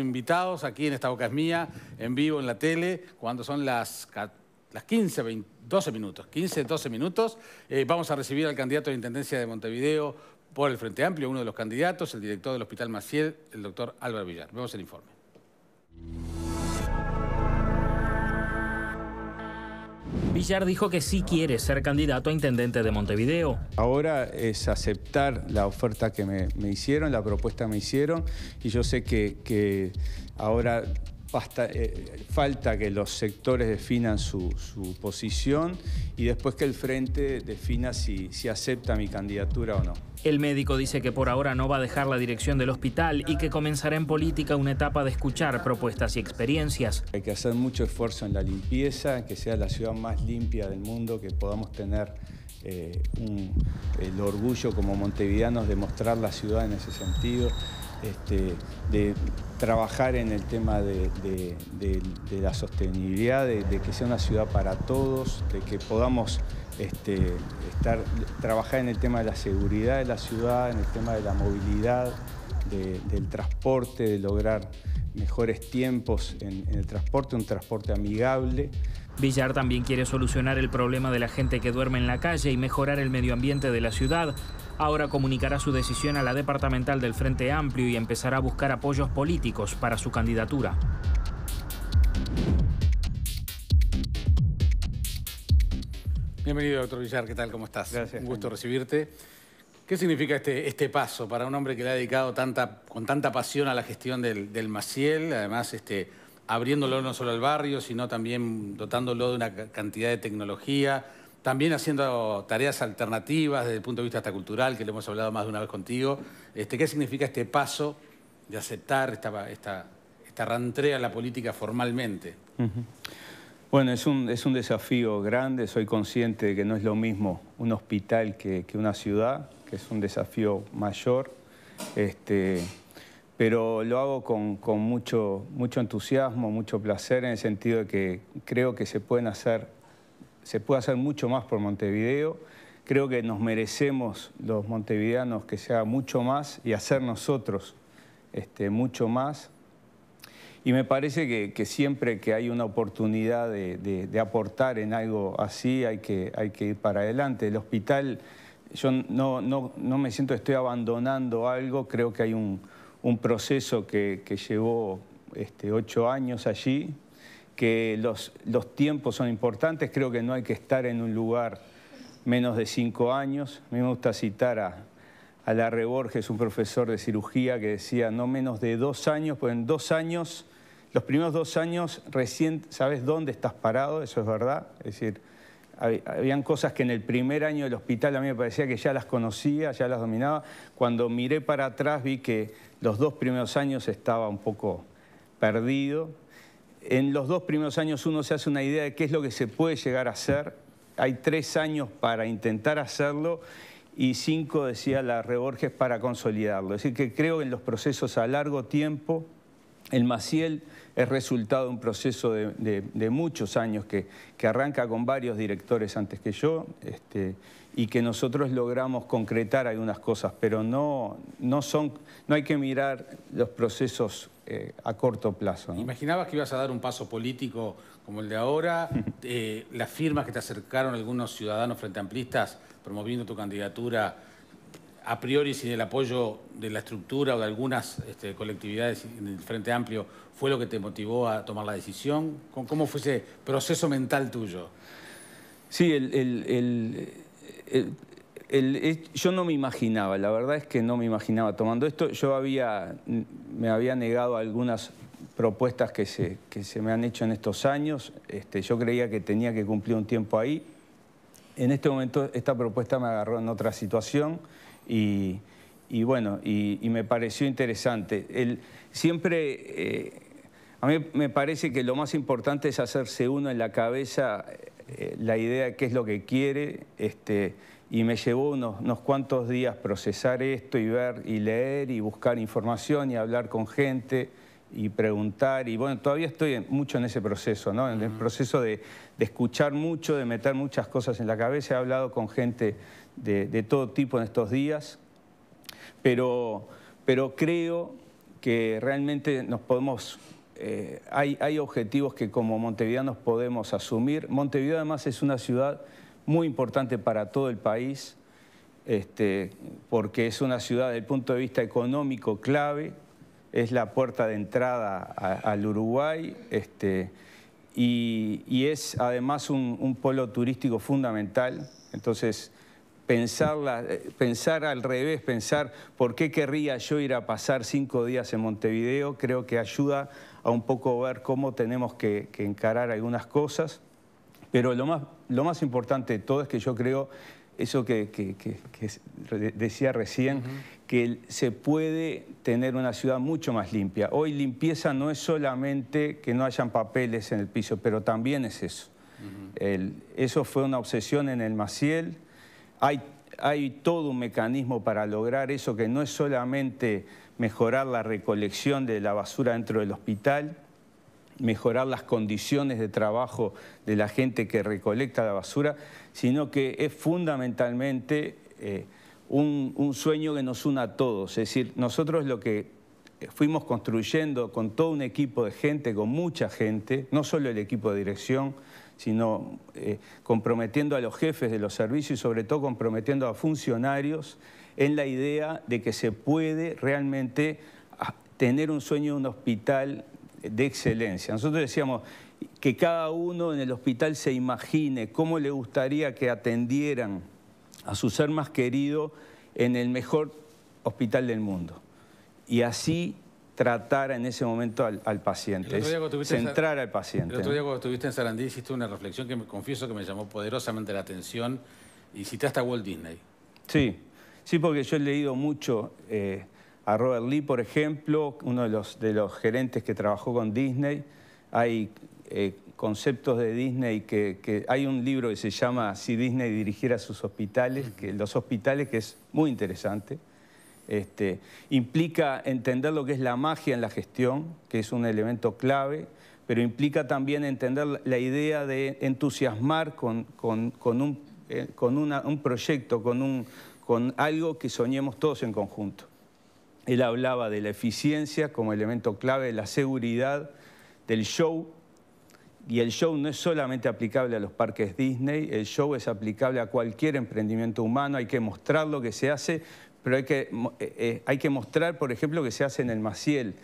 invitados aquí en esta boca es mía, en vivo en la tele, cuando son las, las 15, 12 minutos, 15, 12 minutos. Eh, vamos a recibir al candidato de Intendencia de Montevideo por el Frente Amplio, uno de los candidatos, el director del Hospital Maciel, el doctor Álvaro Villar. Vemos el informe. Villar dijo que sí quiere ser candidato a intendente de Montevideo. Ahora es aceptar la oferta que me, hicieron, la propuesta que me hicieron, y yo sé que, que ahora eh, falta que los sectores definan su, posición y después que el frente defina si, acepta mi candidatura o no. El médico dice que por ahora no va a dejar la dirección del hospital y que comenzará en política una etapa de escuchar propuestas y experiencias. Hay que hacer mucho esfuerzo en la limpieza, que sea la ciudad más limpia del mundo, que podamos tener eh, el orgullo como montevideanos de mostrar la ciudad en ese sentido. Este, de trabajar en el tema de, la sostenibilidad, de, que sea una ciudad para todos, de que podamos este, estar, trabajar en el tema de la seguridad de la ciudad, en el tema de la movilidad, del transporte, de lograr mejores tiempos en el transporte, un transporte amigable. Villar también quiere solucionar el problema de la gente que duerme en la calle y mejorar el medio ambiente de la ciudad Ahora comunicará su decisión a la departamental del Frente Amplio y empezará a buscar apoyos políticos para su candidatura. Bienvenido, doctor Villar. ¿Qué tal? ¿Cómo estás? Gracias. Un gusto recibirte. ¿Qué significa este, este paso para un hombre que le ha dedicado tanta, con tanta pasión a la gestión del, Maciel? Además, este, abriéndolo no solo al barrio, sino también dotándolo de una cantidad de tecnología, también haciendo tareas alternativas desde el punto de vista hasta cultural, que lo hemos hablado más de una vez contigo. Este, ¿Qué significa este paso de aceptar esta, esta, esta rantrea a la política formalmente? Bueno, es un, es un, desafío grande, soy consciente de que no es lo mismo un hospital que, una ciudad, que es un desafío mayor, este, pero lo hago con, mucho, mucho entusiasmo, mucho placer, en el sentido de que creo que se pueden hacer se puede hacer mucho más por Montevideo. Creo que nos merecemos los montevideanos que sea mucho más y hacer nosotros este, mucho más. Y me parece que, siempre que hay una oportunidad de, aportar en algo así, hay que, ir para adelante. El hospital, yo no, me siento estoy abandonando algo, creo que hay un, proceso que, llevó este, ocho años allí, que los, tiempos son importantes, creo que no hay que estar en un lugar menos de cinco años. A mí me gusta citar a, a Larre Borges, un profesor de cirugía, que decía no menos de dos años, pues en dos años, los primeros dos años recién sabes dónde estás parado, eso es verdad. Es decir, habían cosas que en el primer año del hospital a mí me parecía que ya las conocía, ya las dominaba. Cuando miré para atrás vi que los dos primeros años estaba un poco perdido. En los dos primeros años uno se hace una idea de qué es lo que se puede llegar a hacer. Hay tres años para intentar hacerlo y cinco, decía la Reborges, para consolidarlo. Es decir, que creo que en los procesos a largo tiempo, el Maciel es resultado de un proceso de, muchos años que, arranca con varios directores antes que yo este, y que nosotros logramos concretar algunas cosas, pero no, no, son, no hay que mirar los procesos eh, a corto plazo. ¿Imaginabas que ibas a dar un paso político como el de ahora? Eh, ¿Las firmas que te acercaron algunos ciudadanos frente amplistas promoviendo tu candidatura, a priori sin el apoyo de la estructura o de algunas este, colectividades en el Frente Amplio, fue lo que te motivó a tomar la decisión? ¿Cómo fue ese proceso mental tuyo? Sí, el, el yo no me imaginaba, la verdad es que no me imaginaba tomando esto. Yo había, me había negado algunas propuestas que se, me han hecho en estos años. Este, yo creía que tenía que cumplir un tiempo ahí. En este momento esta propuesta me agarró en otra situación y, bueno, y, me pareció interesante. siempre, eh, a mí me parece que lo más importante es hacerse uno en la cabeza eh, la idea de qué es lo que quiere este, y me llevó unos, cuantos días procesar esto y ver y leer y buscar información y hablar con gente y preguntar. Y bueno, todavía estoy mucho en ese proceso, ¿no? En el proceso de, escuchar mucho, de meter muchas cosas en la cabeza. He hablado con gente de, todo tipo en estos días, pero, pero creo que realmente nos podemos eh, hay, hay, objetivos que como montevideanos podemos asumir. Montevideo además es una ciudad muy importante para todo el país, este, porque es una ciudad desde el punto de vista económico clave, es la puerta de entrada al Uruguay este, y, es además un, polo turístico fundamental. Entonces, pensar al revés, pensar por qué querría yo ir a pasar cinco días en Montevideo, creo que ayuda a un poco ver cómo tenemos que, que encarar algunas cosas. Pero lo más lo más importante de todo es que yo creo eso que, decía recién, que se puede tener una ciudad mucho más limpia. Hoy limpieza no es solamente que no hayan papeles en el piso, pero también es eso. eso fue una obsesión en el Maciel. hay todo un mecanismo para lograr eso, que no es solamente mejorar la recolección de la basura dentro del hospital, mejorar las condiciones de trabajo de la gente que recolecta la basura, sino que es fundamentalmente eh, un, sueño que nos una a todos. Es decir, nosotros lo que fuimos construyendo con todo un equipo de gente, con mucha gente, no solo el equipo de dirección, sino eh, comprometiendo a los jefes de los servicios y sobre todo comprometiendo a funcionarios en la idea de que se puede realmente tener un sueño de un hospital de excelencia. Nosotros decíamos que cada uno en el hospital se imagine cómo le gustaría que atendieran a su ser más querido en el mejor hospital del mundo. Y así tratara en ese momento al, paciente, centrar al paciente. El otro día cuando estuviste en Sarandí hiciste una reflexión que me confieso que me llamó poderosamente la atención y citaste a Walt Disney. Sí, sí, porque yo he leído mucho eh, a Robert Lee, por ejemplo, uno de los, gerentes que trabajó con Disney. Hay eh, conceptos de Disney que, Hay un libro que se llama Si Disney dirigiera sus hospitales, que los hospitales, que es muy interesante. Este, implica entender lo que es la magia en la gestión, que es un elemento clave, pero implica también entender la idea de entusiasmar con, eh, un, proyecto, con algo que soñemos todos en conjunto. Él hablaba de la eficiencia como elemento clave, de la seguridad, del show. Y el show no es solamente aplicable a los parques Disney, el show es aplicable a cualquier emprendimiento humano, hay que mostrar lo que se hace, pero hay que, eh, eh, hay que mostrar, por ejemplo, que se hace en el Maciel.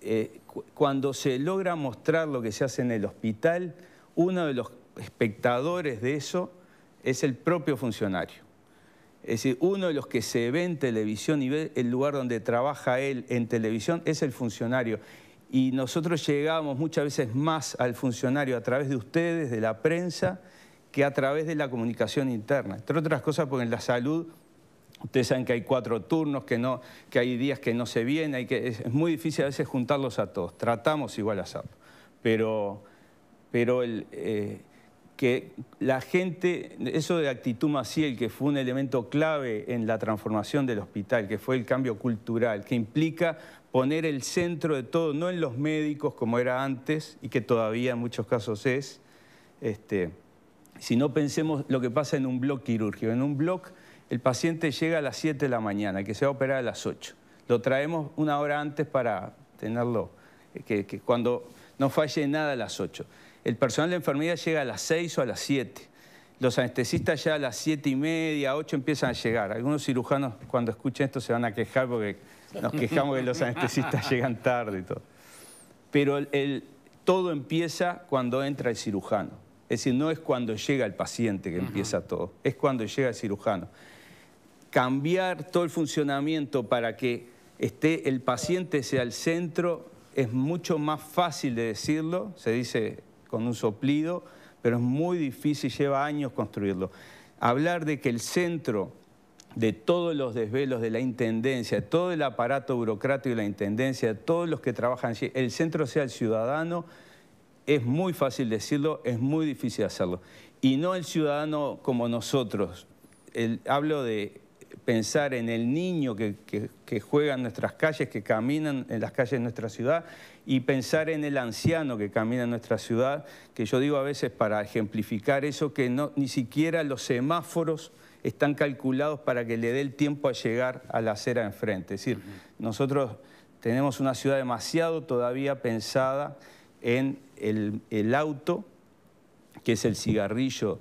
Eh, cuando se logra mostrar lo que se hace en el hospital, uno de los espectadores de eso es el propio funcionario. Es decir, uno de los que se ve en televisión y ve el lugar donde trabaja él en televisión es el funcionario. Y nosotros llegamos muchas veces más al funcionario a través de ustedes, de la prensa, que a través de la comunicación interna. Entre otras cosas, porque en la salud Ustedes saben que hay cuatro turnos, que, no, que hay días que no se viene, hay que, es, muy difícil a veces juntarlos a todos. Tratamos igual a sap Pero, pero el, eh, que la gente, eso de actitud Maciel, que fue un elemento clave en la transformación del hospital, que fue el cambio cultural, que implica poner el centro de todo, no en los médicos como era antes y que todavía en muchos casos es, este, si no pensemos lo que pasa en un blog quirúrgico. En un blog el paciente llega a las 7 de la mañana, que se va a operar a las 8. Lo traemos una hora antes para tenerlo, eh, que, que cuando no falle nada a las 8. El personal de enfermería llega a las 6 o a las 7. Los anestesistas ya a las 7 y media, 8 empiezan a llegar. Algunos cirujanos cuando escuchen esto se van a quejar porque nos quejamos que los anestesistas llegan tarde y todo. Pero todo empieza cuando entra el cirujano. Es decir, no es cuando llega el paciente que empieza todo, es cuando llega el cirujano. Cambiar todo el funcionamiento para que esté el paciente sea el centro es mucho más fácil de decirlo, se dice con un soplido, pero es muy difícil, lleva años construirlo. Hablar de que el centro de todos los desvelos de la Intendencia, todo el aparato burocrático de la Intendencia, de todos los que trabajan allí, el centro sea el ciudadano, es muy fácil decirlo, es muy difícil hacerlo. Y no el ciudadano como nosotros. El, hablo de pensar en el niño que, juega en nuestras calles, que camina en las calles de nuestra ciudad, y pensar en el anciano que camina en nuestra ciudad, que yo digo a veces para ejemplificar eso, que ni siquiera los semáforos están calculados para que le dé el tiempo a llegar a la acera enfrente. Es decir, nosotros tenemos una ciudad demasiado todavía pensada en el auto, que es el cigarrillo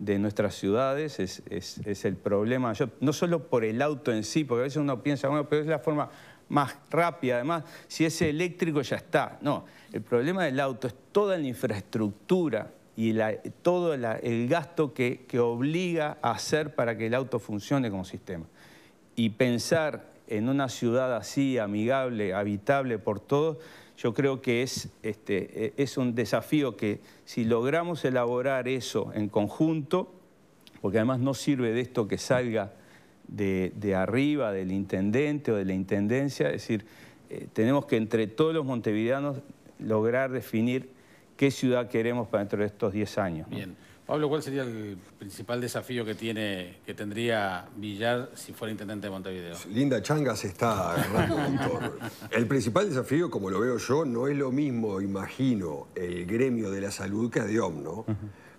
de nuestras ciudades, es, el problema. Yo, no solo por el auto en sí, porque a veces uno piensa, bueno, pero es la forma más rápida, además, si es eléctrico ya está. No, el problema del auto es toda la infraestructura y todo el gasto que, que obliga a hacer para que el auto funcione como sistema. Y pensar en una ciudad así, amigable, habitable por todos, yo creo que es, este, e, es un desafío que si logramos elaborar eso en conjunto, porque además no sirve de esto que salga de, arriba, del intendente o de la intendencia, es decir, eh, tenemos que entre todos los montevideanos lograr definir qué ciudad queremos para dentro de estos 10 años. Pablo, ¿cuál sería el principal desafío que, tiene, que tendría Villar si fuera intendente de Montevideo? Linda Changas está agarrando un El principal desafío, como lo veo yo, no es lo mismo, imagino, el gremio de la salud que Adiom, ¿no?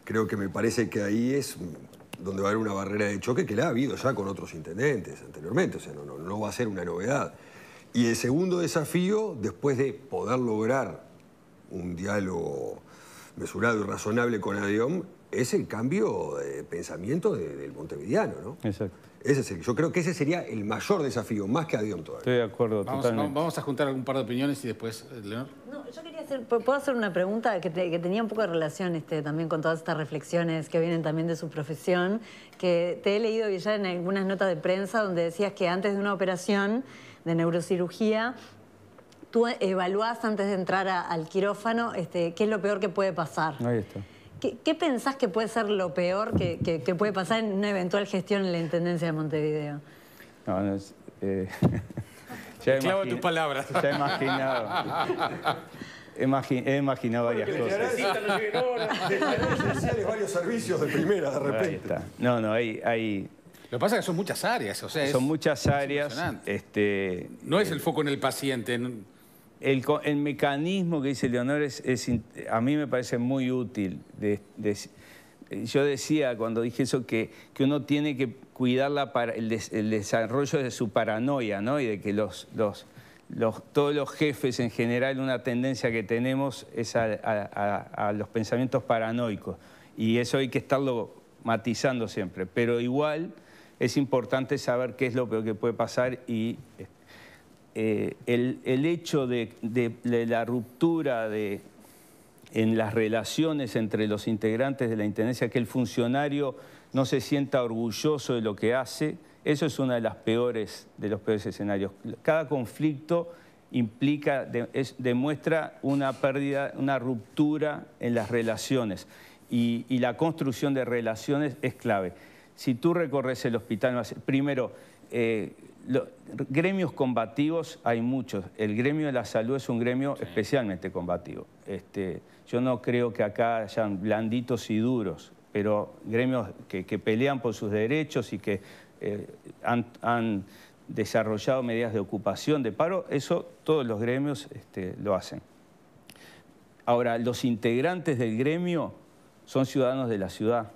Creo que me parece que ahí es donde va a haber una barrera de choque que la ha habido ya con otros intendentes anteriormente, o sea, no, no, va a ser una novedad. Y el segundo desafío, después de poder lograr un diálogo mesurado y razonable con Adiom es el cambio de pensamiento del montevideano, ¿no? Exacto. Ese es yo creo que ese sería el mayor desafío, más que a todavía. Estoy de acuerdo, vamos, totalmente. Vamos a juntar algún par de opiniones y después, eh, Leonor. No, yo quería hacer, ¿puedo hacer una pregunta que, tenía un poco de relación este, también con todas estas reflexiones que vienen también de su profesión? Que te he leído ya en algunas notas de prensa donde decías que antes de una operación de neurocirugía tú evaluás antes de entrar al quirófano este, qué es lo peor que puede pasar. Ahí está. ¿Qué, ¿Qué, pensás que puede ser lo peor que, puede pasar en una eventual gestión en la Intendencia de Montevideo? No, no es, eh, ya Clavo tus palabras. Ya he imaginado. he imaginado varias que cosas. Le varios servicios de primera de repente. No, no, hay, Lo que pasa es que son muchas áreas, o sea, Son muchas áreas. este, no es el eh, foco en el paciente. El, mecanismo que dice Leonor es, a mí me parece muy útil. yo decía cuando dije eso que, uno tiene que cuidar el, desarrollo de su paranoia, ¿no? Y de que los, todos los jefes en general, una tendencia que tenemos es a, los pensamientos paranoicos. Y eso hay que estarlo matizando siempre. Pero igual es importante saber qué es lo peor que puede pasar y eh, el, hecho de, la ruptura de, en las relaciones entre los integrantes de la Intendencia, que el funcionario no se sienta orgulloso de lo que hace, eso es uno de, las peores, de los peores escenarios. Cada conflicto implica, demuestra una pérdida, una ruptura en las relaciones y, la construcción de relaciones es clave. Si tú recorres el hospital, primero, eh, los gremios combativos hay muchos. El gremio de la salud es un gremio especialmente combativo. Este, yo no creo que acá hayan blanditos y duros, pero gremios que, pelean por sus derechos y que eh, han, desarrollado medidas de ocupación, de paro, eso todos los gremios este, lo hacen. Ahora, los integrantes del gremio son ciudadanos de la ciudad,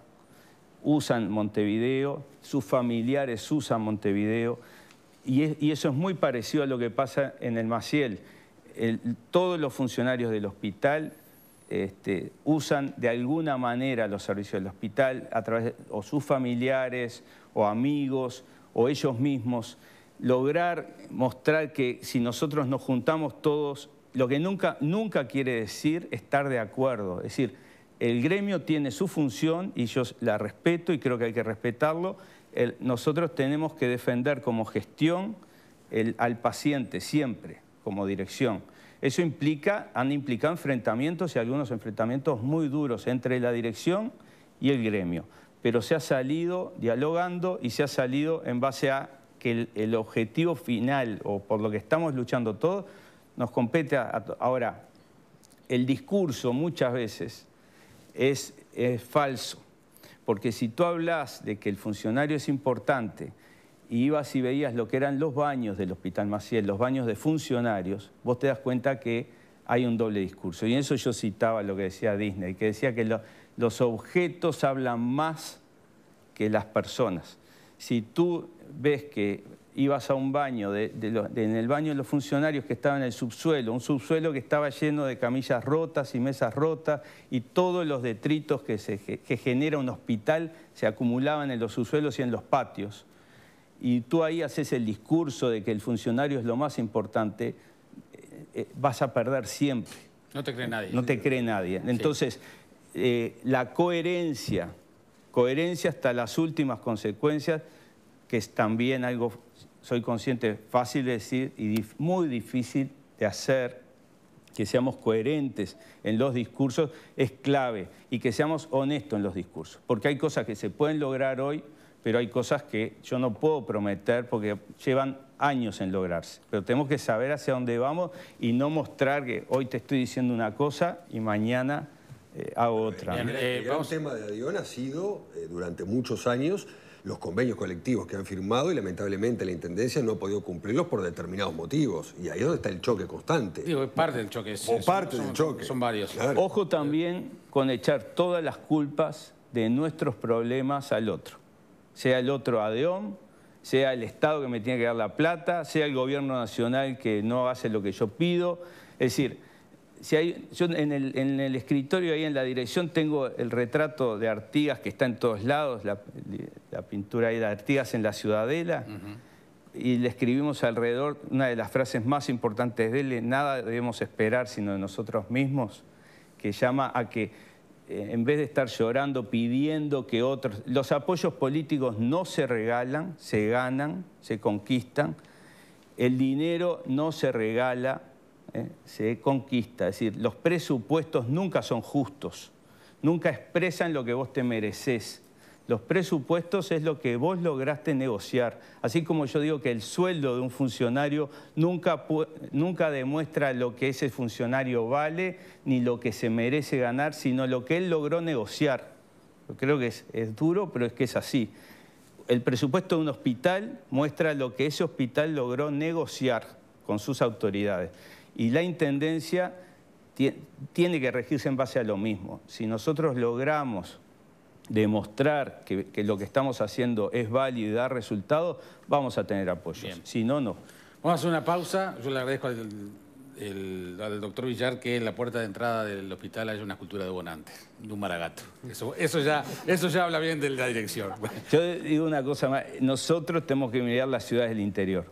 usan Montevideo, sus familiares usan Montevideo. Y, eso es muy parecido a lo que pasa en el Maciel. todos los funcionarios del hospital este, usan de alguna manera los servicios del hospital a través de, o sus familiares o amigos o ellos mismos. Lograr mostrar que si nosotros nos juntamos todos, lo que nunca, nunca quiere decir estar de acuerdo. Es decir, el gremio tiene su función y yo la respeto y creo que hay que respetarlo. nosotros tenemos que defender como gestión al paciente siempre, como dirección. Eso implica, han implicado enfrentamientos y algunos enfrentamientos muy duros entre la dirección y el gremio. Pero se ha salido dialogando y se ha salido en base a que el, objetivo final o por lo que estamos luchando todos nos compete ahora. El discurso muchas veces es, falso. Porque si tú hablas de que el funcionario es importante y ibas y veías lo que eran los baños del Hospital Maciel, los baños de funcionarios, vos te das cuenta que hay un doble discurso. Y en eso yo citaba lo que decía Disney, que decía que los objetos hablan más que las personas. Si tú ves que ibas a un baño, en el baño de los funcionarios que estaban en el subsuelo, un subsuelo que estaba lleno de camillas rotas y mesas rotas y todos los detritos que, se, genera un hospital se acumulaban en los subsuelos y en los patios. Y tú ahí haces el discurso de que el funcionario es lo más importante, eh, eh, vas a perder siempre. No te cree nadie. No te cree nadie. Entonces, eh, la coherencia, coherencia hasta las últimas consecuencias, que es también algo soy consciente, fácil de decir y muy difícil de hacer, que seamos coherentes en los discursos es clave y que seamos honestos en los discursos, porque hay cosas que se pueden lograr hoy, pero hay cosas que yo no puedo prometer porque llevan años en lograrse. Pero tenemos que saber hacia dónde vamos y no mostrar que hoy te estoy diciendo una cosa y mañana eh, hago otra. El, gran eh, tema de Adión ha sido, eh, durante muchos años, los convenios colectivos que han firmado y lamentablemente la Intendencia no ha podido cumplirlos por determinados motivos. Y ahí es donde está el choque constante. Digo, es parte del choque. Es, o parte del choque. Son varios. Ojo también con echar todas las culpas de nuestros problemas al otro. Sea el otro ADEOM, sea el Estado que me tiene que dar la plata, sea el gobierno nacional que no hace lo que yo pido. Es decir, si hay, yo en el, escritorio ahí en la dirección tengo el retrato de Artigas que está en todos lados, pintura de Artigas en la Ciudadela. Y le escribimos alrededor una de las frases más importantes de él, nada debemos esperar sino de nosotros mismos, que llama a que eh, en vez de estar llorando, pidiendo que otros... Los apoyos políticos no se regalan, se ganan, se conquistan. El dinero no se regala, eh, se conquista. Es decir, los presupuestos nunca son justos, nunca expresan lo que vos te mereces. Los presupuestos es lo que vos lograste negociar. Así como yo digo que el sueldo de un funcionario nunca, nunca demuestra lo que ese funcionario vale ni lo que se merece ganar, sino lo que él logró negociar. creo que es, es duro, pero es que es así. El presupuesto de un hospital muestra lo que ese hospital logró negociar con sus autoridades. Y la Intendencia tiene que regirse en base a lo mismo. Si nosotros logramos demostrar que, lo que estamos haciendo es válido y da resultados... vamos a tener apoyo Si no, no. Vamos a hacer una pausa. Yo le agradezco al, doctor Villar que en la puerta de entrada del hospital haya una cultura de Bonante, de un maragato. Eso, ya, eso ya habla bien de la dirección. Yo digo una cosa más. Nosotros tenemos que mirar las ciudades del interior.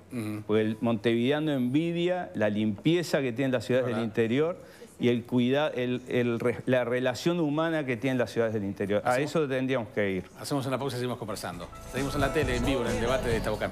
Porque el montevideano envidia la limpieza que tienen las ciudades del interior y el el, la relación humana que tienen las ciudades del interior. A eso tendríamos que ir. Hacemos una pausa y seguimos conversando. Seguimos en la tele, en vivo, en el debate de Tabocán.